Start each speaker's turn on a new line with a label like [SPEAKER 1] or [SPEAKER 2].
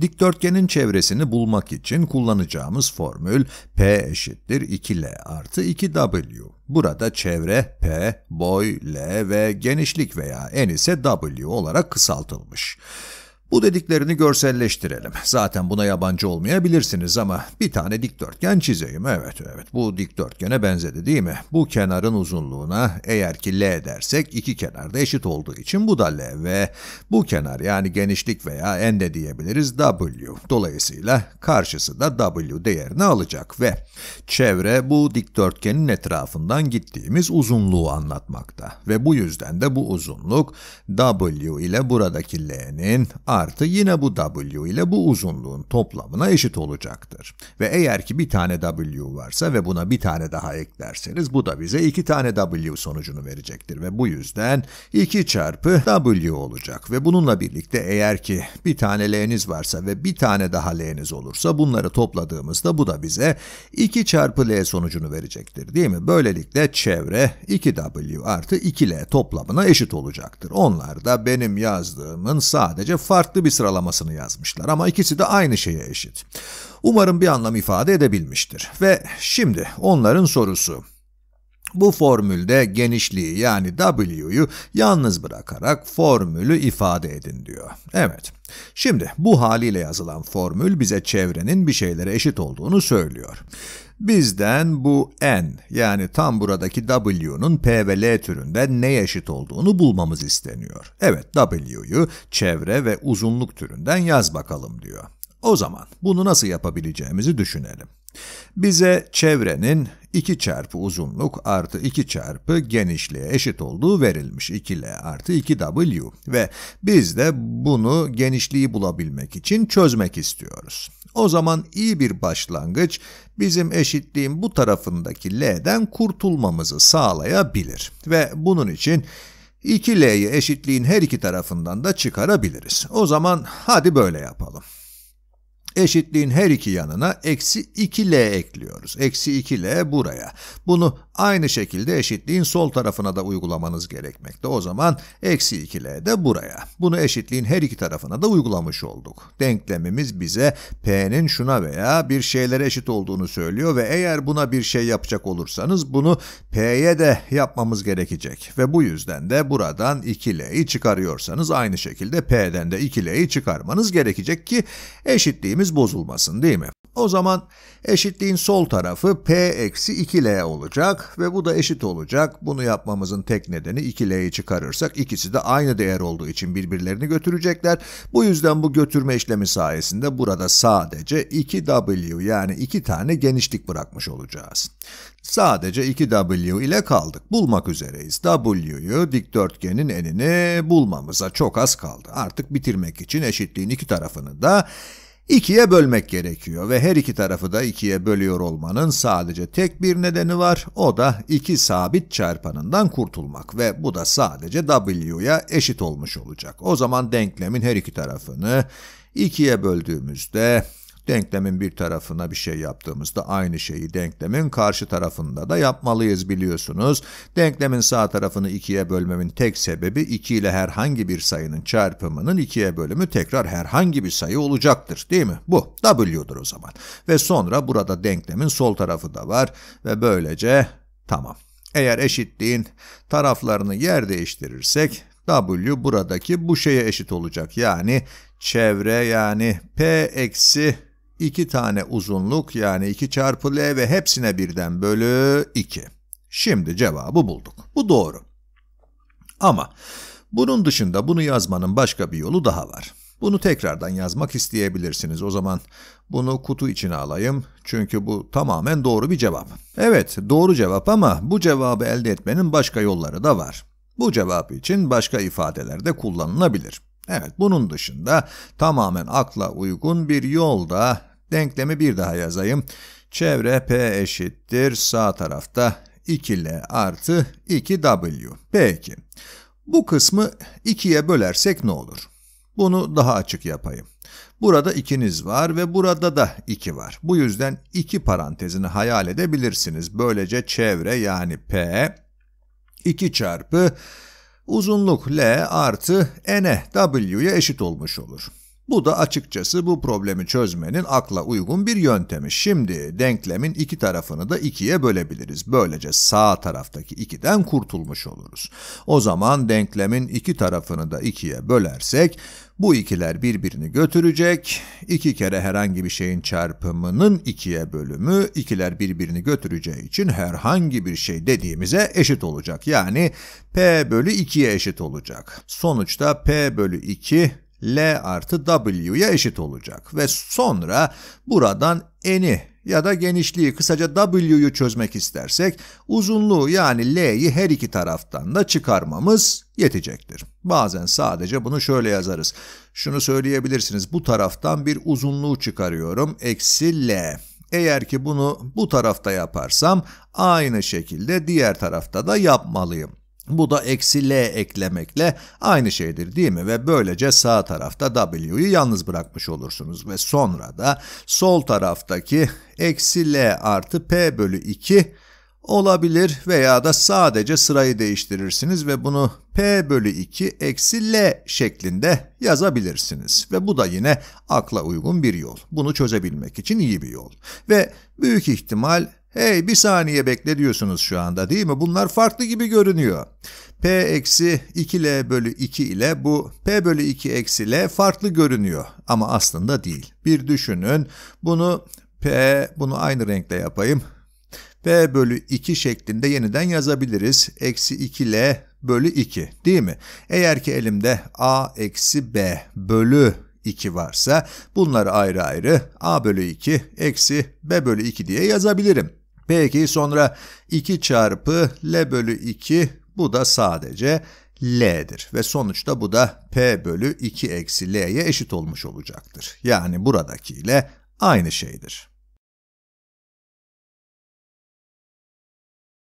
[SPEAKER 1] Dikdörtgenin çevresini bulmak için kullanacağımız formül P eşittir 2L artı 2W. Burada çevre P, boy L ve genişlik veya en ise W olarak kısaltılmış. Bu dediklerini görselleştirelim. Zaten buna yabancı olmayabilirsiniz ama bir tane dikdörtgen çizeyim. Evet evet bu dikdörtgene benzedi değil mi? Bu kenarın uzunluğuna eğer ki L dersek iki kenar da eşit olduğu için bu da L ve bu kenar yani genişlik veya en de diyebiliriz W. Dolayısıyla karşısı da W değerini alacak ve çevre bu dikdörtgenin etrafından gittiğimiz uzunluğu anlatmakta. Ve bu yüzden de bu uzunluk W ile buradaki L'nin artı artı yine bu W ile bu uzunluğun toplamına eşit olacaktır. Ve eğer ki bir tane W varsa ve buna bir tane daha eklerseniz bu da bize iki tane W sonucunu verecektir ve bu yüzden 2 çarpı W olacak ve bununla birlikte eğer ki bir tane L'niz varsa ve bir tane daha L'niz olursa bunları topladığımızda bu da bize 2 çarpı L sonucunu verecektir değil mi? Böylelikle çevre 2W artı 2L toplamına eşit olacaktır. Onlar da benim yazdığımın sadece farklı farklı bir sıralamasını yazmışlar ama ikisi de aynı şeye eşit. Umarım bir anlam ifade edebilmiştir. Ve şimdi onların sorusu. Bu formülde genişliği yani W'yu yalnız bırakarak formülü ifade edin diyor. Evet. Şimdi bu haliyle yazılan formül bize çevrenin bir şeylere eşit olduğunu söylüyor. Bizden bu n yani tam buradaki w'nun p ve l türünden ne eşit olduğunu bulmamız isteniyor. Evet w'yu çevre ve uzunluk türünden yaz bakalım diyor. O zaman bunu nasıl yapabileceğimizi düşünelim. Bize çevrenin 2 çarpı uzunluk artı 2 çarpı genişliğe eşit olduğu verilmiş 2L artı 2W ve biz de bunu genişliği bulabilmek için çözmek istiyoruz. O zaman iyi bir başlangıç bizim eşitliğin bu tarafındaki L'den kurtulmamızı sağlayabilir ve bunun için 2L'yi eşitliğin her iki tarafından da çıkarabiliriz. O zaman hadi böyle yapalım. Eşitliğin her iki yanına eksi 2L ekliyoruz. Eksi 2L buraya. Bunu Aynı şekilde eşitliğin sol tarafına da uygulamanız gerekmekte. O zaman eksi 2L de buraya. Bunu eşitliğin her iki tarafına da uygulamış olduk. Denklemimiz bize P'nin şuna veya bir şeylere eşit olduğunu söylüyor ve eğer buna bir şey yapacak olursanız bunu P'ye de yapmamız gerekecek. Ve bu yüzden de buradan 2L'yi çıkarıyorsanız aynı şekilde P'den de 2L'yi çıkarmanız gerekecek ki eşitliğimiz bozulmasın değil mi? O zaman eşitliğin sol tarafı P eksi 2L olacak ve bu da eşit olacak. Bunu yapmamızın tek nedeni 2L'yi çıkarırsak ikisi de aynı değer olduğu için birbirlerini götürecekler. Bu yüzden bu götürme işlemi sayesinde burada sadece 2W yani 2 tane genişlik bırakmış olacağız. Sadece 2W ile kaldık. Bulmak üzereyiz. W'yu dikdörtgenin enini bulmamıza çok az kaldı. Artık bitirmek için eşitliğin iki tarafını da ikiye bölmek gerekiyor ve her iki tarafı da ikiye bölüyor olmanın sadece tek bir nedeni var. O da iki sabit çarpanından kurtulmak ve bu da sadece w'ya eşit olmuş olacak. O zaman denklemin her iki tarafını ikiye böldüğümüzde Denklemin bir tarafına bir şey yaptığımızda aynı şeyi denklemin karşı tarafında da yapmalıyız biliyorsunuz. Denklemin sağ tarafını ikiye bölmemin tek sebebi 2 ile herhangi bir sayının çarpımının ikiye bölümü tekrar herhangi bir sayı olacaktır değil mi? Bu W'dur o zaman. Ve sonra burada denklemin sol tarafı da var ve böylece tamam. Eğer eşitliğin taraflarını yer değiştirirsek W buradaki bu şeye eşit olacak. Yani çevre yani P eksi 2 tane uzunluk yani 2 çarpı L ve hepsine birden bölü 2. Şimdi cevabı bulduk. Bu doğru. Ama bunun dışında bunu yazmanın başka bir yolu daha var. Bunu tekrardan yazmak isteyebilirsiniz. O zaman bunu kutu içine alayım. Çünkü bu tamamen doğru bir cevap. Evet, doğru cevap ama bu cevabı elde etmenin başka yolları da var. Bu cevap için başka ifadeler de kullanılabilir. Evet, bunun dışında tamamen akla uygun bir yol da Denklemi bir daha yazayım. Çevre P eşittir sağ tarafta 2L artı 2W. Peki. Bu kısmı 2'ye bölersek ne olur? Bunu daha açık yapayım. Burada ikiniz var ve burada da 2 var. Bu yüzden 2 parantezini hayal edebilirsiniz. Böylece çevre yani P 2 çarpı uzunluk L artı N'e W'ye eşit olmuş olur. Bu da açıkçası bu problemi çözmenin akla uygun bir yöntemi. Şimdi denklemin iki tarafını da ikiye bölebiliriz. Böylece sağ taraftaki ikiden kurtulmuş oluruz. O zaman denklemin iki tarafını da ikiye bölersek bu ikiler birbirini götürecek. İki kere herhangi bir şeyin çarpımının ikiye bölümü ikiler birbirini götüreceği için herhangi bir şey dediğimize eşit olacak. Yani p bölü 2'ye eşit olacak. Sonuçta p bölü 2 L artı W'ye eşit olacak ve sonra buradan eni ya da genişliği kısaca W'yu çözmek istersek uzunluğu yani L'yi her iki taraftan da çıkarmamız yetecektir. Bazen sadece bunu şöyle yazarız. Şunu söyleyebilirsiniz bu taraftan bir uzunluğu çıkarıyorum eksi L. Eğer ki bunu bu tarafta yaparsam aynı şekilde diğer tarafta da yapmalıyım. Bu da eksi L eklemekle aynı şeydir değil mi? Ve böylece sağ tarafta W'yu yalnız bırakmış olursunuz. Ve sonra da sol taraftaki eksi L artı P bölü 2 olabilir veya da sadece sırayı değiştirirsiniz ve bunu P bölü 2 eksi L şeklinde yazabilirsiniz. Ve bu da yine akla uygun bir yol. Bunu çözebilmek için iyi bir yol. Ve büyük ihtimal Hey bir saniye bekle diyorsunuz şu anda değil mi? Bunlar farklı gibi görünüyor. P eksi 2L bölü 2 ile bu P bölü 2 eksi L farklı görünüyor ama aslında değil. Bir düşünün bunu P bunu aynı renkle yapayım. P bölü 2 şeklinde yeniden yazabiliriz. Eksi 2L bölü 2 değil mi? Eğer ki elimde A eksi B bölü 2 varsa bunları ayrı ayrı a bölü 2 eksi b bölü 2 diye yazabilirim. Peki sonra 2 çarpı L bölü 2 bu da sadece L'dir ve sonuçta bu da P bölü 2 eksi L'ye eşit olmuş olacaktır. Yani buradaki ile aynı şeydir.